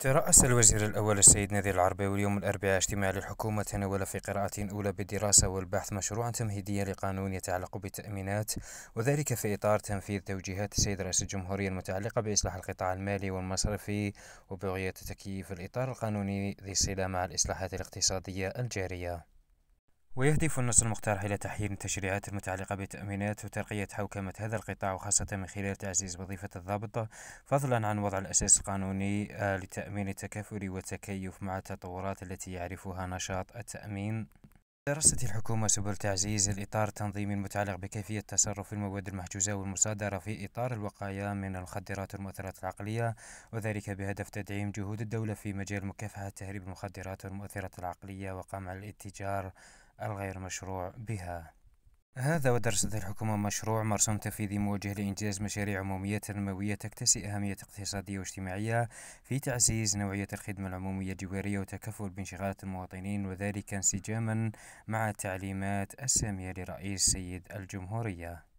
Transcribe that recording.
ترأس الوزير الأول السيد نادر العربي اليوم الأربعاء اجتماع للحكومة تناول في قراءة أولى بالدراسة والبحث مشروعا تمهيديا لقانون يتعلق بالتأمينات وذلك في إطار تنفيذ توجيهات السيد رئيس الجمهورية المتعلقة بإصلاح القطاع المالي والمصرفي وبغية تكييف الإطار القانوني ذي الصلة مع الإصلاحات الاقتصادية الجارية. ويهدف النص المقترح إلى تحيين التشريعات المتعلقة بالتأمينات وترقية حوكمة هذا القطاع وخاصة من خلال تعزيز وظيفة الضابط فضلا عن وضع الأساس القانوني آه، لتأمين التكافل والتكيف مع التطورات التي يعرفها نشاط التأمين درست الحكومة سبل تعزيز الإطار التنظيمي المتعلق بكيفية تصرف المواد المحجوزة والمصادرة في إطار الوقاية من المخدرات والمؤثرات العقلية وذلك بهدف تدعيم جهود الدولة في مجال مكافحة تهريب المخدرات والمؤثرات العقلية وقمع الاتجار الغير مشروع بها هذا ودرس ذي الحكومة مشروع مرسوم تنفيذي موجه لإنجاز مشاريع عمومية تنموية تكتسي أهمية اقتصادية واجتماعية في تعزيز نوعية الخدمة العمومية الجوارية وتكفل بانشغالات المواطنين وذلك انسجاما مع التعليمات السامية لرئيس سيد الجمهورية